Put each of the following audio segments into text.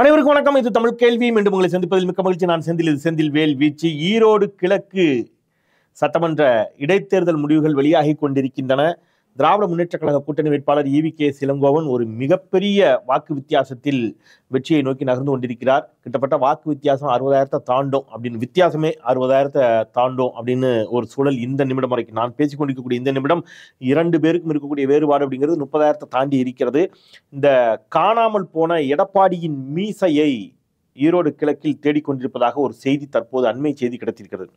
அனைவருக்கும் வணக்கம் இது தமிழ் கேள்வி மீண்டும் உங்களை சந்திப்பதில் மிக்க மகிழ்ச்சி நான் செந்தில் இது செந்தில் வேல் வீச்சு ஈரோடு கிழக்கு சட்டமன்ற இடைத்தேர்தல் முடிவுகள் வெளியாகி கொண்டிருக்கின்றன திராவிட முன்னேற்ற கழக கூட்டணி வேட்பாளர் இவி கே சிலங்கோவன் ஒரு மிகப்பெரிய வாக்கு வித்தியாசத்தில் வெற்றியை நோக்கி நகர்ந்து கொண்டிருக்கிறார் கிட்டத்தட்ட வாக்கு வித்தியாசம் அறுபதாயிரத்தை தாண்டும் அப்படின்னு வித்தியாசமே அறுபதாயிரத்தை தாண்டும் அப்படின்னு ஒரு சூழல் இந்த நிமிடம் வரைக்கும் நான் பேசிக்கொண்டிருக்கக்கூடிய இந்த நிமிடம் இரண்டு பேருக்கும் இருக்கக்கூடிய வேறுபாடு அப்படிங்கிறது முப்பதாயிரத்தை தாண்டி இருக்கிறது இந்த காணாமல் போன எடப்பாடியின் மீசையை ஈரோடு கிழக்கில் தேடிக்கொண்டிருப்பதாக ஒரு செய்தி தற்போது அண்மை செய்தி கிடைத்திருக்கிறது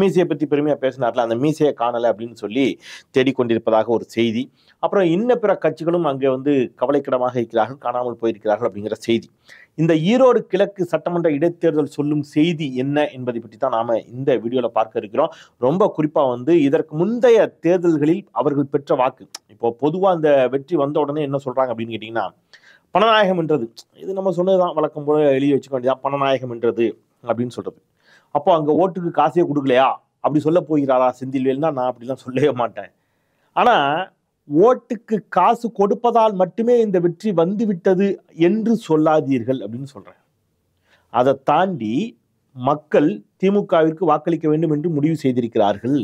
மீசையை பற்றி பெருமையாக பேசினார்ல அந்த மீசையை காணலை அப்படின்னு சொல்லி தேடிக்கொண்டிருப்பதாக ஒரு செய்தி அப்புறம் இன்ன பிற கட்சிகளும் அங்கே வந்து கவலைக்கிடமாக இருக்கிறார்கள் காணாமல் போயிருக்கிறார்கள் அப்படிங்கிற செய்தி இந்த ஈரோடு கிழக்கு சட்டமன்ற இடைத்தேர்தல் சொல்லும் செய்தி என்ன என்பதை பற்றி தான் நாம் இந்த வீடியோவில் பார்க்க இருக்கிறோம் ரொம்ப குறிப்பாக வந்து இதற்கு முந்தைய தேர்தல்களில் அவர்கள் பெற்ற வாக்கு இப்போ பொதுவாக அந்த வெற்றி வந்த உடனே என்ன சொல்கிறாங்க அப்படின்னு கேட்டிங்கன்னா பணநாயகம் என்றது இது நம்ம சொன்னது தான் வழக்கம் போல எழுதி வச்சுக்க வேண்டியதான் பணநாயகம் என்றது அப்படின்னு சொல்கிறது அப்போ அங்கே ஓட்டுக்கு காசே கொடுக்கலையா அப்படி சொல்ல போகிறாரா செந்தில்வேல்னா நான் அப்படிலாம் சொல்லவே மாட்டேன் ஆனால் ஓட்டுக்கு காசு கொடுப்பதால் மட்டுமே இந்த வெற்றி வந்து விட்டது என்று சொல்லாதீர்கள் அப்படின்னு சொல்கிறேன் அதை தாண்டி மக்கள் திமுகவிற்கு வாக்களிக்க வேண்டும் என்று முடிவு செய்திருக்கிறார்கள்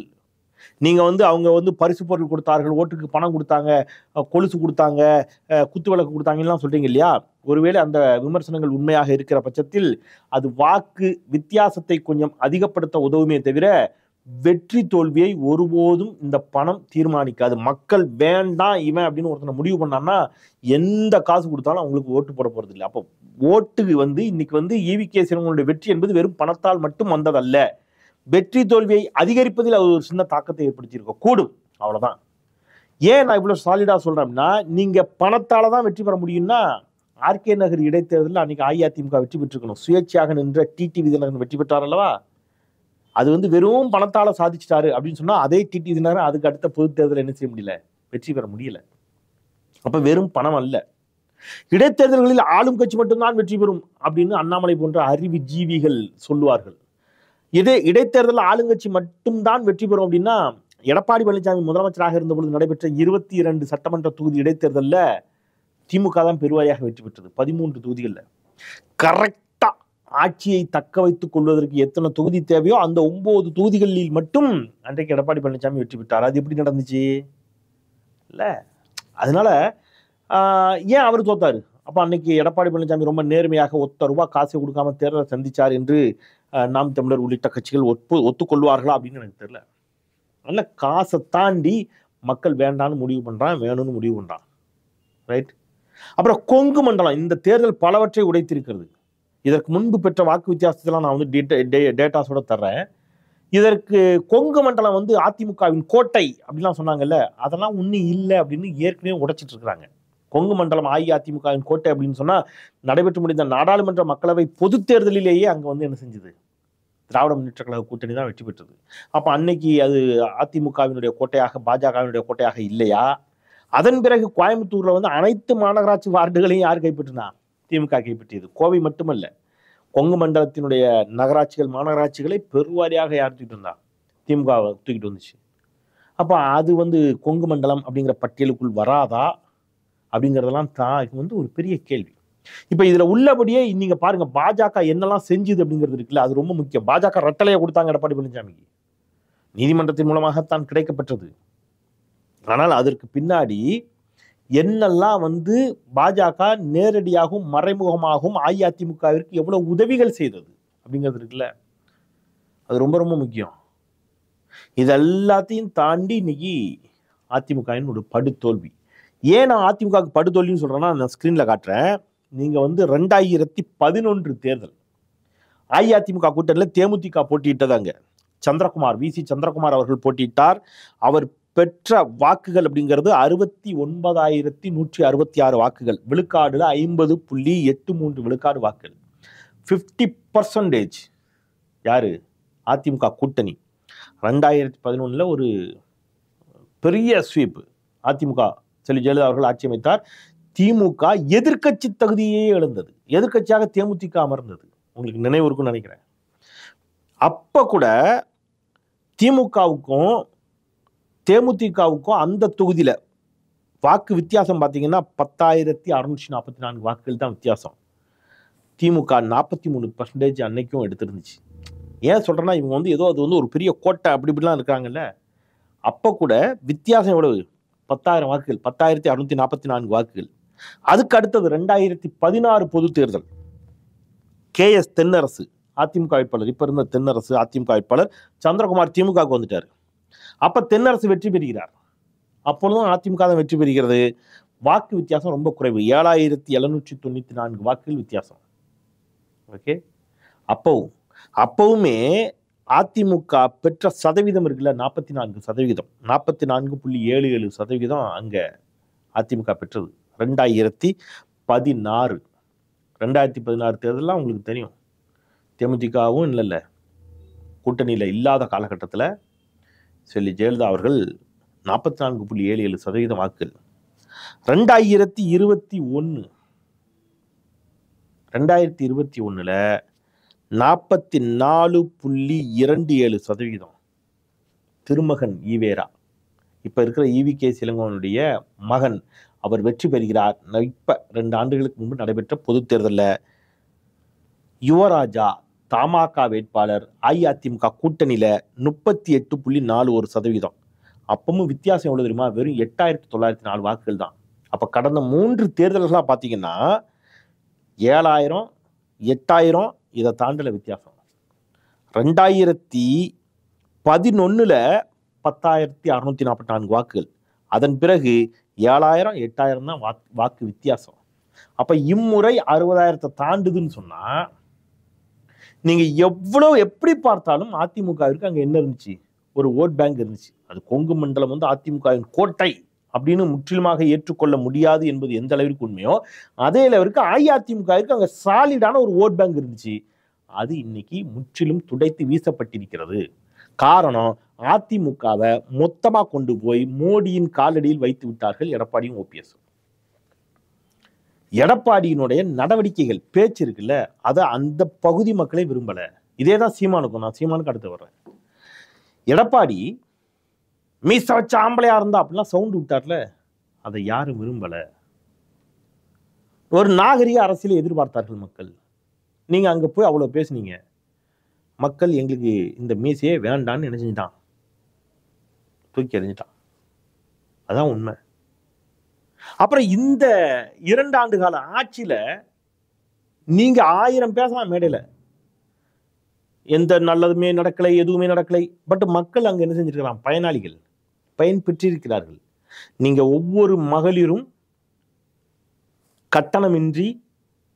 நீங்கள் வந்து அவங்க வந்து பரிசு பொருள் கொடுத்தார்கள் ஓட்டுக்கு பணம் கொடுத்தாங்க கொலுசு கொடுத்தாங்க குத்து விளக்கு கொடுத்தாங்கலாம் சொல்கிறீங்க இல்லையா ஒருவேளை அந்த விமர்சனங்கள் உண்மையாக இருக்கிற பட்சத்தில் அது வாக்கு வித்தியாசத்தை கொஞ்சம் அதிகப்படுத்த உதவுமே தவிர வெற்றி தோல்வியை ஒருபோதும் இந்த பணம் தீர்மானிக்காது மக்கள் வேண்டாம் இவன் அப்படின்னு ஒருத்தனை முடிவு பண்ணான்னா எந்த காசு கொடுத்தாலும் அவங்களுக்கு ஓட்டு போட போகிறது இல்லை அப்போ ஓட்டு வந்து இன்னைக்கு வந்து ஈவி e கே சிவங்களுடைய வெற்றி என்பது வெறும் பணத்தால் மட்டும் வந்ததல்ல வெற்றி தோல்வியை அதிகரிப்பதில் அது ஒரு சின்ன தாக்கத்தை ஏற்படுத்தியிருக்க கூடும் அவ்வளோதான் ஏன் நான் இவ்வளோ சாலிடாக சொல்கிறேன்னா நீங்கள் பணத்தால் தான் வெற்றி பெற முடியும்னா ஆர்கே நகர் இடைத்தேர்தலில் அன்றைக்கி அஇஅதிமுக வெற்றி பெற்றுக்கணும் சுயேட்சையாக நின்ற டிடி விதிநகரன் வெற்றி பெற்றார் அல்லவா அது வந்து வெறும் பணத்தால் சாதிச்சிட்டாரு அப்படின்னு சொன்னால் அதே டிடி விதிநகரன் அதுக்கு அடுத்த பொது தேர்தலில் என்ன செய்ய முடியல வெற்றி பெற முடியல அப்போ வெறும் பணம் அல்ல இடைத்தேர்தல்களில் ஆளும் கட்சி மட்டும்தான் வெற்றி பெறும் அப்படின்னு அண்ணாமலை போன்ற அறிவு ஜீவிகள் சொல்லுவார்கள் இதே இடைத்தேர்தலில் ஆளுங்கட்சி மட்டும்தான் வெற்றி பெறும் அப்படின்னா எடப்பாடி பழனிசாமி முதலமைச்சராக இருந்தபொழுது நடைபெற்ற இருபத்தி இரண்டு சட்டமன்ற தொகுதி இடைத்தேர்தலில் திமுக தான் பெருவாரியாக வெற்றி பெற்றது பதிமூன்று தொகுதிகளில் கரெக்டாக ஆட்சியை தக்க வைத்துக் கொள்வதற்கு எத்தனை தொகுதி தேவையோ அந்த ஒன்பது தொகுதிகளில் மட்டும் அன்றைக்கு எடப்பாடி பழனிசாமி வெற்றி பெற்றார் அது எப்படி நடந்துச்சு இல்லை அதனால ஏன் அவர் தோத்தார் அப்போ அன்னைக்கு எடப்பாடி பழனிசாமி ரொம்ப நேர்மையாக ஒத்த ரூபா காசை கொடுக்காம தேர்தலை சந்திச்சார் என்று நாம் தமிழர் உள்ளிட்ட கட்சிகள் ஒப்பு ஒத்துக்கொள்வார்களா அப்படின்னு எனக்கு தெரியல நல்ல காசை தாண்டி மக்கள் வேண்டாம்னு முடிவு பண்ணுறான் வேணும்னு முடிவு பண்ணுறான் ரைட் அப்புறம் கொங்கு மண்டலம் இந்த தேர்தல் பலவற்றை உடைத்திருக்கிறது இதற்கு முன்பு பெற்ற வாக்கு வித்தியாசத்தெல்லாம் நான் வந்து டீட்டே டேட்டாஸோட தர்றேன் இதற்கு கொங்கு மண்டலம் வந்து அதிமுகவின் கோட்டை அப்படிலாம் சொன்னாங்கல்ல அதெல்லாம் ஒன்றும் இல்லை அப்படின்னு ஏற்கனவே உடைச்சிட்டு இருக்கிறாங்க கொங்கு மண்டலம் அஇஅதிமுகவின் கோட்டை அப்படின்னு சொன்னால் நடைபெற்று முடிந்த நாடாளுமன்ற மக்களவை பொது தேர்தலிலேயே அங்கே வந்து என்ன செஞ்சது திராவிட முன்னேற்ற கழக கூட்டணி தான் வெற்றி பெற்றது அப்போ அன்னைக்கு அது அதிமுகவினுடைய கோட்டையாக பாஜகவினுடைய கோட்டையாக இல்லையா அதன் பிறகு கோயம்புத்தூரில் வந்து அனைத்து மாநகராட்சி வார்டுகளையும் யார் கைப்பற்றினா திமுக கைப்பற்றியது கோவை மட்டுமல்ல கொங்கு மண்டலத்தினுடைய நகராட்சிகள் மாநகராட்சிகளை பெருவாரியாக யார் தூக்கிட்டு இருந்தா திமுக தூக்கிட்டு வந்துச்சு அப்போ அது வந்து கொங்கு மண்டலம் அப்படிங்கிற பட்டியலுக்குள் வராதா அப்படிங்கிறதெல்லாம் தான் வந்து ஒரு பெரிய கேள்வி இப்போ இதில் உள்ளபடியே நீங்கள் பாருங்கள் பாஜக என்னெல்லாம் செஞ்சுது அப்படிங்கிறது இருக்குல்ல அது ரொம்ப முக்கியம் பாஜக ரட்டலையை கொடுத்தாங்க எடப்பாடி பழனிசாமிக்கு நீதிமன்றத்தின் மூலமாகத்தான் கிடைக்கப்பட்டது ஆனால் அதற்கு பின்னாடி என்னெல்லாம் வந்து பாஜக நேரடியாகவும் மறைமுகமாகவும் அஇஅதிமுகவிற்கு எவ்வளோ உதவிகள் செய்தது அப்படிங்கிறது இருக்குல்ல அது ரொம்ப ரொம்ப முக்கியம் இது எல்லாத்தையும் தாண்டி இன்னைக்கு அதிமுகவின் ஒரு படுதோல்வி ஏன் நான் அதிமுகவுக்கு படுதோல்வின்னு சொல்கிறேன்னா நான் ஸ்க்ரீனில் காட்டுறேன் நீங்கள் வந்து ரெண்டாயிரத்தி பதினொன்று தேர்தல் அஇஅதிமுக கூட்டணியில் தேமுதிக போட்டியிட்டதாங்க சந்திரகுமார் வி சி சந்திரகுமார் அவர்கள் போட்டியிட்டார் அவர் பெற்ற வாக்குகள் அப்படிங்கிறது அறுபத்தி ஒன்பதாயிரத்தி நூற்றி அறுபத்தி ஆறு வாக்குகள் விழுக்காடுல ஐம்பது புள்ளி எட்டு மூன்று விழுக்காடு வாக்குகள் ஃபிஃப்டி பர்சன்டேஜ் யார் அதிமுக கூட்டணி ரெண்டாயிரத்தி பதினொன்றில் ஒரு பெரிய ஸ்வீப் அதிமுக செல்வி ஜெயலலிதா அவர்கள் ஆட்சி அமைத்தார் திமுக எதிர்கட்சி தகுதியே எழுந்தது எதிர்கட்சியாக தேமுதிக அமர்ந்தது உங்களுக்கு நினைவு இருக்குன்னு நினைக்கிறேன் அப்போ கூட திமுகவுக்கும் தேமுதிகவுக்கும் அந்த தொகுதியில் வாக்கு வித்தியாசம் பார்த்தீங்கன்னா பத்தாயிரத்தி அறுநூற்றி நாற்பத்தி நான்கு வாக்குகள் தான் வித்தியாசம் திமுக நாற்பத்தி மூணு பர்சன்டேஜ் அன்னைக்கும் எடுத்திருந்துச்சு ஏன் சொல்கிறேன்னா இவங்க வந்து ஏதோ அது வந்து ஒரு பெரிய கோட்டை அப்படி இப்படிலாம் இருக்காங்கல்ல அப்போ கூட வித்தியாசம் எவ்வளவு பத்தாயிரம் வாக்குகள் பத்தாயிரத்தி அறுநூத்தி நாற்பத்தி நான்கு வாக்குகள் அதுக்கு அடுத்தது ரெண்டாயிரத்தி பதினாறு பொது தேர்தல் கே எஸ் தென்னரசு அதிமுக வேட்பாளர் இப்போ இருந்த தென்னரசு அதிமுக வேட்பாளர் சந்திரகுமார் திமுகவுக்கு வந்துட்டார் அப்போ தென்னரசு வெற்றி பெறுகிறார் அப்பொழுதும் அதிமுக தான் வெற்றி பெறுகிறது வாக்கு வித்தியாசம் ரொம்ப குறைவு ஏழாயிரத்தி எழுநூற்றி தொண்ணூற்றி நான்கு வாக்குகள் வித்தியாசம் ஓகே அப்பவும் அப்பவுமே அதிமுக பெற்ற சதவீதம் இருக்குல்ல நாற்பத்தி நான்கு சதவீதம் நாற்பத்தி நான்கு புள்ளி ஏழு ஏழு சதவீதம் அங்கே அதிமுக பெற்றது ரெண்டாயிரத்தி பதினாறு ரெண்டாயிரத்தி பதினாறு தேர்தலாம் உங்களுக்கு தெரியும் தேமுதிகவும் இல்லைல்ல கூட்டணியில் இல்லாத காலகட்டத்தில் செல்லி ஜெயலலிதா அவர்கள் நாற்பத்தி நான்கு புள்ளி ஏழு ஏழு சதவீதம் வாக்குகள் ரெண்டாயிரத்தி இருபத்தி ஒன்று ரெண்டாயிரத்தி இருபத்தி ஒன்றில் நாற்பத்தி நாலு புள்ளி இரண்டு ஏழு சதவீதம் திருமகன் ஈவேரா இப்போ இருக்கிற இவி கே சிலங்கோனுடைய மகன் அவர் வெற்றி பெறுகிறார் இப்போ ரெண்டு ஆண்டுகளுக்கு முன்பு நடைபெற்ற பொது தேர்தலில் யுவராஜா தமாக வேட்பாளர் அஇஅதிமுக கூட்டணியில் முப்பத்தி எட்டு புள்ளி நாலு ஒரு சதவீதம் அப்பவும் வித்தியாசம் எவ்வளோ தெரியுமா வெறும் எட்டாயிரத்தி தொள்ளாயிரத்தி நாலு வாக்குகள் தான் அப்போ கடந்த மூன்று தேர்தல்களாக பார்த்தீங்கன்னா ஏழாயிரம் எட்டாயிரம் இதை தாண்டில் வித்தியாசம் ரெண்டாயிரத்தி பதினொன்றில் பத்தாயிரத்தி அறநூற்றி நாற்பத்தி நான்கு வாக்குகள் அதன் பிறகு ஏழாயிரம் எட்டாயிரம் தான் வாக்கு வாக்கு வித்தியாசம் அப்போ இம்முறை அறுபதாயிரத்தை தாண்டுதுன்னு சொன்னால் நீங்கள் எவ்வளோ எப்படி பார்த்தாலும் அதிமுகவிற்கு அங்கே என்ன இருந்துச்சு ஒரு ஓட் பேங்க் இருந்துச்சு அது கொங்கு மண்டலம் வந்து அதிமுகவின் கோட்டை அப்படின்னு முற்றிலுமாக ஏற்றுக்கொள்ள முடியாது என்பது எந்த அளவிற்கு உண்மையோ அதே அளவிற்கு அஇஅதிமுகவிற்கு அங்கே சாலிடான ஒரு ஓட் பேங்க் இருந்துச்சு அது இன்னைக்கு முற்றிலும் துடைத்து வீசப்பட்டிருக்கிறது காரணம் அதிமுகவை மொத்தமாக கொண்டு போய் மோடியின் காலடியில் வைத்து விட்டார்கள் எடப்பாடியும் ஓபிஎஸ் எடப்பாடியினுடைய நடவடிக்கைகள் பேச்சு இருக்குல்ல அதை அந்த பகுதி மக்களே விரும்பலை இதே தான் சீமானுக்கும் நான் சீமானுக்கு அடுத்து வர்றேன் எடப்பாடி மீச வச்ச ஆம்பளையாக இருந்தா அப்படிலாம் சவுண்டு விட்டார்ல அதை யாரும் விரும்பலை ஒரு நாகரிக அரசியலை எதிர்பார்த்தார்கள் மக்கள் நீங்கள் அங்கே போய் அவ்வளோ பேசுனீங்க மக்கள் எங்களுக்கு இந்த மீசையே வேண்டான்னு நினைச்சிட்டான் தூக்கி எறிஞ்சிட்டான் அதான் உண்மை அப்புறம் இந்த இரண்டு ஆண்டு கால ஆட்சியில் நீங்கள் ஆயிரம் பேசலாம் மேடையில் எந்த நல்லதுமே நடக்கலை எதுவுமே நடக்கலை பட் மக்கள் அங்கே என்ன செஞ்சுருக்கலாம் பயனாளிகள் பயன் பெற்றிருக்கிறார்கள் நீங்கள் ஒவ்வொரு மகளிரும் கட்டணமின்றி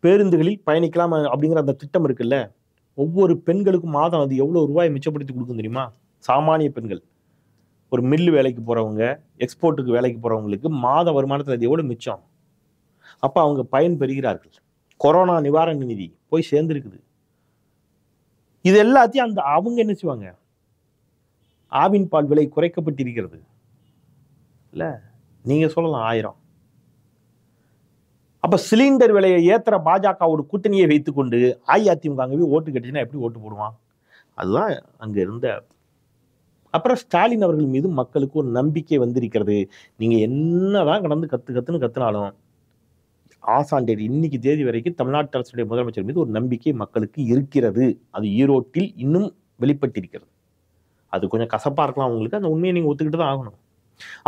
பேருந்துகளில் பயணிக்கலாம் அப்படிங்கிற அந்த திட்டம் இருக்குல்ல ஒவ்வொரு பெண்களுக்கும் மாதம் அது எவ்வளோ ரூபாய் மிச்சப்படுத்தி கொடுக்கும் தெரியுமா சாமானிய பெண்கள் ஒரு மில்லு வேலைக்கு போகிறவங்க எக்ஸ்போர்ட்டுக்கு வேலைக்கு போகிறவங்களுக்கு மாத வருமானத்தில் அது எவ்வளோ மிச்சம் அப்போ அவங்க பயன் பெறுகிறார்கள் கொரோனா நிவாரண நிதி போய் சேர்ந்துருக்குது இது எல்லாத்தையும் அந்த அவங்க என்ன செய்வாங்க ஆவின் பால் விலை குறைக்கப்பட்டிருக்கிறது இல்லை நீங்கள் சொல்லலாம் ஆயிரம் அப்போ சிலிண்டர் விலையை ஏற்றுற பாஜகவோட கூட்டணியை வைத்துக்கொண்டு அஇஅதிமுக அங்கே போய் ஓட்டு கட்டுச்சுன்னா எப்படி ஓட்டு போடுவான் அதுதான் அங்கே இருந்த அப்புறம் ஸ்டாலின் அவர்கள் மீது மக்களுக்கு ஒரு நம்பிக்கை வந்திருக்கிறது நீங்கள் என்னதான் கடந்து கற்று கற்றுன்னு கற்றுனாலும் ஆசான் தேதி இன்னைக்கு தேதி வரைக்கும் தமிழ்நாட்டு அரசுடைய முதலமைச்சர் மீது ஒரு நம்பிக்கை மக்களுக்கு இருக்கிறது அது ஈரோட்டில் இன்னும் வெளிப்பட்டிருக்கிறது அது கொஞ்சம் கசப்பாக இருக்கலாம் உங்களுக்கு அந்த உண்மையை நீங்கள் ஒத்துக்கிட்டு தான் ஆகணும்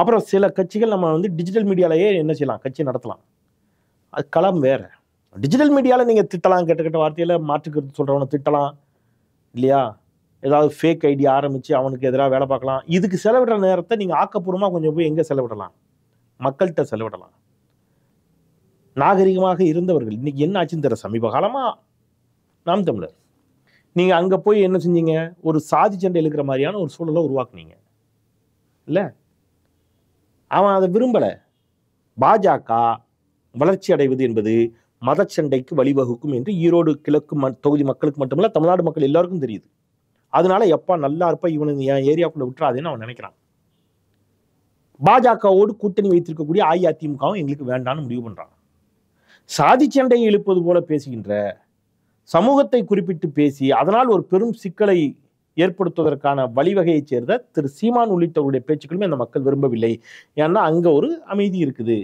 அப்புறம் சில கட்சிகள் நம்ம வந்து டிஜிட்டல் மீடியாலேயே என்ன செய்யலாம் கட்சி நடத்தலாம் அது களம் வேறு டிஜிட்டல் மீடியாவில் நீங்கள் திட்டலாம் கெட்ட கெட்ட வார்த்தையில் மாற்றுக்கிறது சொல்கிறவனை திட்டலாம் இல்லையா ஏதாவது ஃபேக் ஐடியா ஆரம்பித்து அவனுக்கு எதிராக வேலை பார்க்கலாம் இதுக்கு செலவிடுற நேரத்தை நீங்கள் ஆக்கப்பூர்வமாக கொஞ்சம் போய் எங்கே செலவிடலாம் மக்கள்கிட்ட செலவிடலாம் நாகரிகமாக இருந்தவர்கள் இன்றைக்கி என்ன ஆச்சுன்னு தெரியல சமீப காலமாக நாம் தமிழர் நீங்கள் அங்கே போய் என்ன செஞ்சீங்க ஒரு சாதி சண்டை இழுக்கிற மாதிரியான ஒரு சூழலை உருவாக்குனீங்க இல்லை அவன் அதை விரும்பலை பாஜக வளர்ச்சி அடைவது என்பது மத சண்டைக்கு வழிவகுக்கும் என்று ஈரோடு கிழக்கு ம தொகுதி மக்களுக்கு மட்டுமல்ல தமிழ்நாடு மக்கள் எல்லாருக்கும் தெரியுது அதனால எப்பா நல்லா இருப்பா இவனு என் ஏரியாவுக்குள்ள விட்டுறாதுன்னு அவன் நினைக்கிறான் பாஜகவோடு கூட்டணி வைத்திருக்கக்கூடிய அஇஅதிமுகவும் எங்களுக்கு வேண்டாம்னு முடிவு பண்ணுறான் சாதி சண்டையை எழுப்பது போல பேசுகின்ற சமூகத்தை குறிப்பிட்டு பேசி அதனால் ஒரு பெரும் சிக்கலை ஏற்படுத்துவதற்கான வழிவகையைச் சேர்ந்த திரு சீமான் உள்ளிட்டவருடைய பேச்சுக்களுமே அந்த மக்கள் விரும்பவில்லை ஏன்னா அங்கே ஒரு அமைதி இருக்குது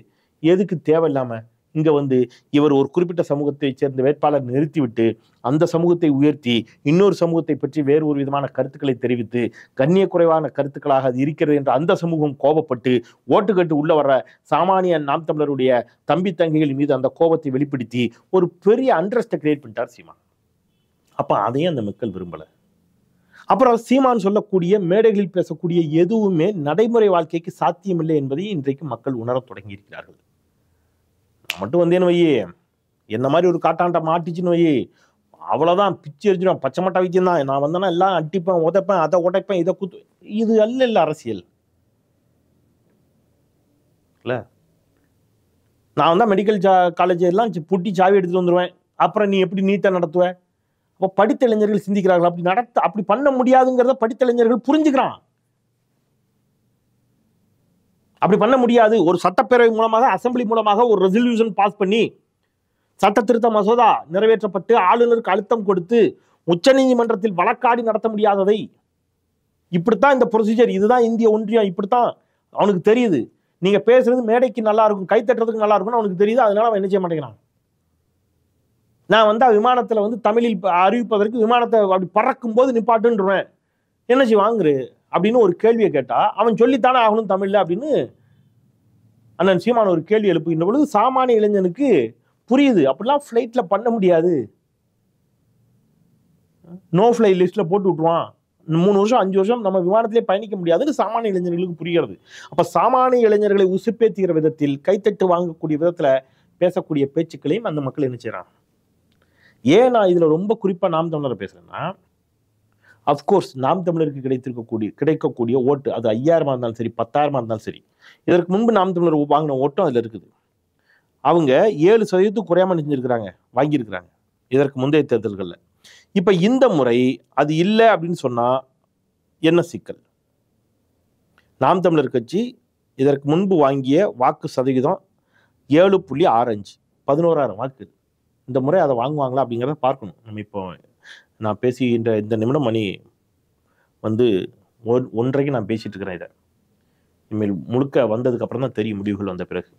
எதுக்கு தேவையில்லாமல் இங்கே வந்து இவர் ஒரு குறிப்பிட்ட சமூகத்தைச் சேர்ந்த வேட்பாளர் நிறுத்திவிட்டு அந்த சமூகத்தை உயர்த்தி இன்னொரு சமூகத்தை பற்றி வேறு ஒரு விதமான கருத்துக்களை தெரிவித்து கண்ணிய குறைவான கருத்துக்களாக அது இருக்கிறது என்று அந்த சமூகம் கோபப்பட்டு ஓட்டுக்கட்டு உள்ளே உள்ள வர சாமானிய நாம் தமிழருடைய தம்பி தங்கிகள் மீது அந்த கோபத்தை வெளிப்படுத்தி ஒரு பெரிய அண்டர்ஸ்டை கிரியேட் பண்ணிட்டார் சீமா அப்போ அதையும் அந்த மக்கள் விரும்பலை அப்புறம் சீமான் சொல்லக்கூடிய மேடைகளில் பேசக்கூடிய எதுவுமே நடைமுறை வாழ்க்கைக்கு சாத்தியமில்லை என்பதை இன்றைக்கு மக்கள் உணரத் தொடங்கியிருக்கிறார்கள் மட்டும் வந்தேன்னு வையே என்ன மாதிரி ஒரு காட்டாண்ட மாட்டிச்சுன்னு வையே அவ்வளோதான் பிச்சு எரிஞ்சிடும் பச்சை மட்டை தான் நான் வந்தேன்னா எல்லாம் அட்டிப்பேன் உதைப்பேன் அதை உடைப்பேன் இதை குத்து இது அல்ல இல்லை அரசியல் இல்லை நான் வந்தால் மெடிக்கல் சா காலேஜ் எல்லாம் புட்டி சாவி எடுத்துகிட்டு வந்துடுவேன் அப்புறம் நீ எப்படி நீட்டை நடத்துவேன் அப்போ படித்த இளைஞர்கள் சிந்திக்கிறார்கள் அப்படி நடத்த அப்படி பண்ண முடியாதுங்கிறத படித்த இளைஞர்கள் புரிஞ்சுக்கிறான் அப்படி பண்ண முடியாது ஒரு சட்டப்பேரவை மூலமாக அசம்பிளி மூலமாக ஒரு ரெசல்யூஷன் பாஸ் பண்ணி சட்ட திருத்த மசோதா நிறைவேற்றப்பட்டு ஆளுநருக்கு அழுத்தம் கொடுத்து உச்சநீதிமன்றத்தில் வழக்காடி நடத்த முடியாததை இப்படித்தான் இந்த ப்ரொசீஜர் இதுதான் இந்திய ஒன்றியம் இப்படித்தான் அவனுக்கு தெரியுது நீங்கள் பேசுறது மேடைக்கு நல்லா இருக்கும் கைத்தட்டுறதுக்கு நல்லா இருக்கும்னு அவனுக்கு தெரியுது அதனால அவன் என்ன செய்ய மாட்டேங்கிறான் நான் வந்து விமானத்தில் வந்து தமிழில் அறிவிப்பதற்கு விமானத்தை அப்படி பறக்கும் போது நிப்பாட்டுன்றேன் என்னச்சு வாங்குரு அப்படின்னு ஒரு கேள்வியை கேட்டால் அவன் சொல்லித்தானே ஆகணும் தமிழில் அப்படின்னு அண்ணன் சீமான ஒரு கேள்வி எழுப்புகின்ற பொழுது சாமானிய இளைஞனுக்கு புரியுது அப்படிலாம் ஃப்ளைட்டில் பண்ண முடியாது நோ ஃப்ளை லிஸ்ட்டில் போட்டு விட்ருவான் மூணு வருஷம் அஞ்சு வருஷம் நம்ம விமானத்திலே பயணிக்க முடியாதுன்னு சாமானிய இளைஞர்களுக்கு புரிகிறது அப்போ சாமானிய இளைஞர்களை உசுப்பேத்துகிற விதத்தில் கைத்தட்டு வாங்கக்கூடிய விதத்தில் பேசக்கூடிய பேச்சுக்களையும் அந்த மக்கள் என்ன செய்கிறான் ஏன் நான் இதில் ரொம்ப குறிப்பாக நாம் தமிழரை பேசுகிறேன்னா அஃப்கோர்ஸ் நாம் தமிழருக்கு கிடைத்திருக்கக்கூடிய கிடைக்கக்கூடிய ஓட்டு அது ஐயாயிரமாக இருந்தாலும் சரி பத்தாயிரமாக இருந்தாலும் சரி இதற்கு முன்பு நாம் தமிழர் வாங்கின ஓட்டும் அதில் இருக்குது அவங்க ஏழு சதவீதத்துக்கு குறையாம நினைஞ்சிருக்கிறாங்க வாங்கியிருக்கிறாங்க இதற்கு முந்தைய தேர்தல்களில் இப்போ இந்த முறை அது இல்லை அப்படின்னு சொன்னால் என்ன சிக்கல் நாம் தமிழர் கட்சி இதற்கு முன்பு வாங்கிய வாக்கு சதவீதம் ஏழு புள்ளி ஆறு அஞ்சு பதினோராயிரம் வாக்கு இந்த முறை அதை வாங்குவாங்களா அப்படிங்கிறத பார்க்கணும் நம்ம இப்போ நான் பேசி இந்த இந்த நிமிடம் மணி வந்து ஒன் ஒன்றைக்கு நான் பேசிகிட்டு இருக்கிறேன் இதை இனிமேல் முழுக்க வந்ததுக்கப்புறம் தான் தெரியும் முடிவுகள் வந்த பிறகு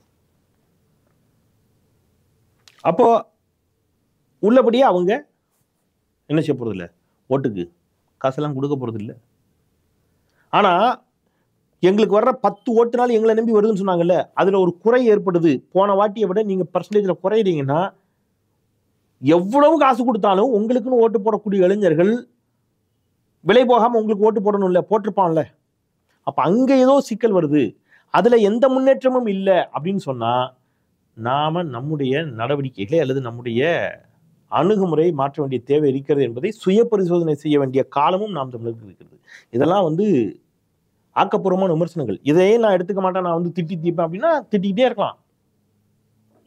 அப்போது உள்ளபடியே அவங்க என்ன செய்ய போகிறது இல்லை ஓட்டுக்கு காசெல்லாம் கொடுக்க இல்லை ஆனால் எங்களுக்கு வர்ற பத்து ஓட்டுனாலும் எங்களை நம்பி வருதுன்னு சொன்னாங்கல்ல அதில் ஒரு குறை ஏற்படுது போன வாட்டியை விட நீங்கள் பர்சன்டேஜில் குறையிறீங்கன்னா எவ்வளவு காசு கொடுத்தாலும் உங்களுக்குன்னு ஓட்டு போடக்கூடிய இளைஞர்கள் விலை போகாமல் உங்களுக்கு ஓட்டு போடணும் இல்லை போட்டிருப்பான்ல அப்போ அங்கே ஏதோ சிக்கல் வருது அதில் எந்த முன்னேற்றமும் இல்லை அப்படின்னு சொன்னால் நாம் நம்முடைய நடவடிக்கைகளை அல்லது நம்முடைய அணுகுமுறை மாற்ற வேண்டிய தேவை இருக்கிறது என்பதை சுய பரிசோதனை செய்ய வேண்டிய காலமும் நாம் தமிழுக்கு இருக்கிறது இதெல்லாம் வந்து ஆக்கப்பூர்வமான விமர்சனங்கள் இதையே நான் எடுத்துக்க மாட்டேன் நான் வந்து திட்டி தீப்பேன் அப்படின்னா திட்டிக்கிட்டே இருக்கலாம்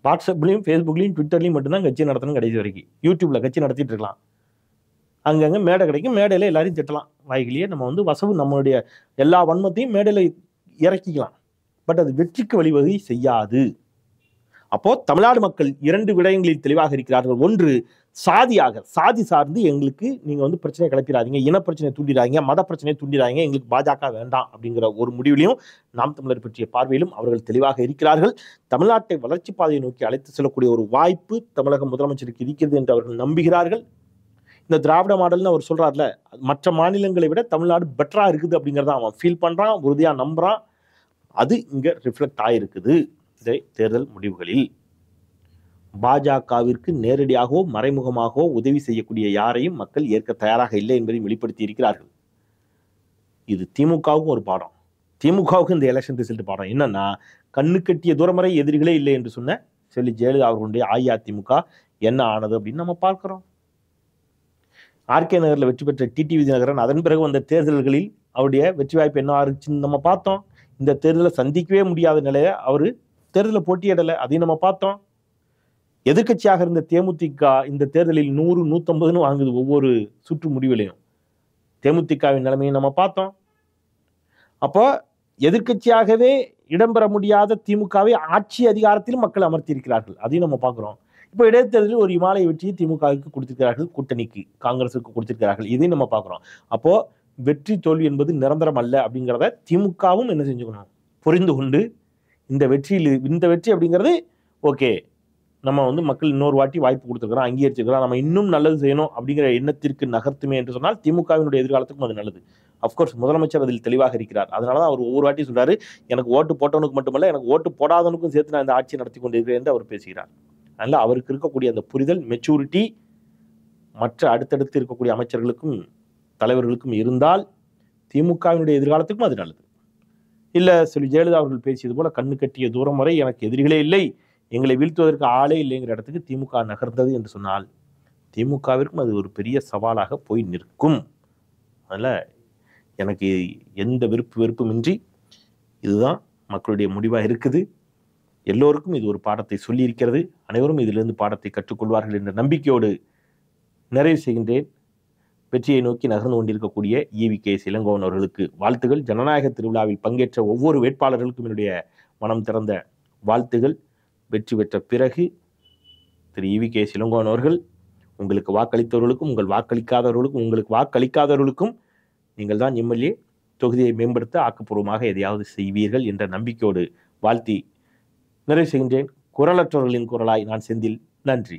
வாட்ஸ்அப்லேயும் ஃபேஸ்புக்லேயும் ட்விட்டர்லையும் மட்டும்தான் கட்சி நடத்தணும் கடைசி வரைக்கும் யூடியூப்பில் கட்சி நடத்திட்டு இருக்கலாம் அங்கங்கே மேடை கிடைக்கும் மேடையில் எல்லாரையும் திட்டலாம் வாய்கிலேயே நம்ம வந்து வசவு நம்மளுடைய எல்லா வன்மத்தையும் மேடையில் இறக்கிக்கலாம் பட் அது வெற்றிக்கு வழிவகை செய்யாது அப்போ தமிழ்நாடு மக்கள் இரண்டு விடயங்களில் தெளிவாக இருக்கிறார்கள் ஒன்று சாதியாக சாதி சார்ந்து எங்களுக்கு நீங்கள் வந்து பிரச்சனை கிளப்பிடாதீங்க இன பிரச்சனை தூண்டிடாதீங்க மத பிரச்சனையை தூண்டிடாங்க எங்களுக்கு பாஜக வேண்டாம் அப்படிங்கிற ஒரு முடிவிலையும் நாம் தமிழர் பற்றிய பார்வையிலும் அவர்கள் தெளிவாக இருக்கிறார்கள் தமிழ்நாட்டை வளர்ச்சி பாதையை நோக்கி அழைத்து செல்லக்கூடிய ஒரு வாய்ப்பு தமிழக முதலமைச்சருக்கு இருக்கிறது என்று அவர்கள் நம்புகிறார்கள் இந்த திராவிட மாடல்னு அவர் சொல்கிறார்ல மற்ற மாநிலங்களை விட தமிழ்நாடு பெட்டரா இருக்குது அப்படிங்கிறத அவன் ஃபீல் பண்ணுறான் உறுதியாக நம்புறான் அது இங்கே ரிஃப்ளெக்ட் ஆகிருக்குது உள்ளிட்ட தேர்தல் முடிவுகளில் பாஜகவிற்கு நேரடியாகவோ மறைமுகமாகவோ உதவி செய்யக்கூடிய யாரையும் மக்கள் ஏற்க தயாராக இல்லை என்பதையும் வெளிப்படுத்தி இருக்கிறார்கள் இது திமுகவுக்கும் ஒரு பாடம் திமுகவுக்கு இந்த எலெக்ஷன் ரிசல்ட் பாடம் என்னன்னா கண்ணு கட்டிய தூரம் வரை எதிரிகளே இல்லை என்று சொன்ன சொல்லி ஜெயலலிதா அவர்களுடைய அஇஅதிமுக என்ன ஆனது அப்படின்னு நம்ம பார்க்கிறோம் ஆர்கே நகரில் வெற்றி பெற்ற டிடி விஜயநகரன் அதன் பிறகு வந்த தேர்தல்களில் அவருடைய வெற்றி வாய்ப்பு என்ன ஆறுச்சுன்னு நம்ம பார்த்தோம் இந்த தேர்தலை சந்திக்கவே முடியாத நிலையை அவர் தேர்தலில் போட்டியிடலை அதையும் நம்ம பார்த்தோம் எதிர்கட்சியாக இருந்த தேமுதிக இந்த தேர்தலில் நூறு நூற்றம்பதுன்னு வாங்குது ஒவ்வொரு சுற்று முடிவிலையும் தேமுதிகவின் நிலைமையை நம்ம பார்த்தோம் அப்போ எதிர்கட்சியாகவே இடம்பெற முடியாத திமுகவை ஆட்சி அதிகாரத்தில் மக்கள் அமர்த்தியிருக்கிறார்கள் அதையும் நம்ம பார்க்குறோம் இப்போ இடைத்தேர்தலில் ஒரு இமாலய வெற்றியை திமுகவுக்கு கொடுத்திருக்கிறார்கள் கூட்டணிக்கு காங்கிரஸுக்கு கொடுத்திருக்கிறார்கள் இதையும் நம்ம பார்க்குறோம் அப்போது வெற்றி தோல்வி என்பது நிரந்தரம் அல்ல அப்படிங்கிறத திமுகவும் என்ன செஞ்சுக்கணும் புரிந்து கொண்டு இந்த வெற்றியில் இந்த வெற்றி அப்படிங்கிறது ஓகே நம்ம வந்து மக்கள் இன்னொரு வாட்டி வாய்ப்பு கொடுத்துருக்குறோம் அங்கீகரிச்சிருக்கிறோம் நம்ம இன்னும் நல்லது செய்யணும் அப்படிங்கிற எண்ணத்திற்கு நகர்த்துமே என்று சொன்னால் திமுகவினுடைய எதிர்காலத்துக்கும் அது நல்லது அஃப்கோர்ஸ் முதலமைச்சர் அதில் தெளிவாக இருக்கிறார் அதனால தான் அவர் ஒவ்வொரு வாட்டி சொல்கிறாரு எனக்கு ஓட்டு போட்டவனுக்கு மட்டுமல்ல எனக்கு ஓட்டு போடாதவனுக்கும் சேர்த்து நான் இந்த ஆட்சி நடத்தி கொண்டிருக்கிறேன் என்று அவர் பேசுகிறார் அதனால் அவருக்கு இருக்கக்கூடிய அந்த புரிதல் மெச்சூரிட்டி மற்ற அடுத்தடுத்து இருக்கக்கூடிய அமைச்சர்களுக்கும் தலைவர்களுக்கும் இருந்தால் திமுகவினுடைய எதிர்காலத்துக்கும் அது நல்லது இல்லை சொல்லி ஜெயலலிதா அவர்கள் பேசியது போல கண்ணு கட்டிய தூரம் வரை எனக்கு எதிரிகளே இல்லை எங்களை வீழ்த்துவதற்கு ஆளே இல்லைங்கிற இடத்துக்கு திமுக நகர்ந்தது என்று சொன்னால் திமுகவிற்கும் அது ஒரு பெரிய சவாலாக போய் நிற்கும் அதில் எனக்கு எந்த விருப்பு வெறுப்புமின்றி இதுதான் மக்களுடைய முடிவாக இருக்குது எல்லோருக்கும் இது ஒரு பாடத்தை சொல்லியிருக்கிறது அனைவரும் இதிலிருந்து பாடத்தை கற்றுக்கொள்வார்கள் என்ற நம்பிக்கையோடு நிறைவு செய்கின்றேன் வெற்றியை நோக்கி நகர்ந்து கொண்டிருக்கக்கூடிய ஈவி கே இளங்கோவன் அவர்களுக்கு வாழ்த்துகள் ஜனநாயக திருவிழாவில் பங்கேற்ற ஒவ்வொரு வேட்பாளர்களுக்கும் என்னுடைய மனம் திறந்த வாழ்த்துகள் வெற்றி பெற்ற பிறகு திரு ஈவி கே இளங்கோவன் அவர்கள் உங்களுக்கு வாக்களித்தவர்களுக்கும் உங்கள் வாக்களிக்காதவர்களுக்கும் உங்களுக்கு வாக்களிக்காதவர்களுக்கும் நீங்கள் தான் எம்எல்ஏ தொகுதியை மேம்படுத்த ஆக்கப்பூர்வமாக எதையாவது செய்வீர்கள் என்ற நம்பிக்கையோடு வாழ்த்தி நிறைவு செய்கின்றேன் குரலற்றவர்களின் குரலாய் நான் செந்தில் நன்றி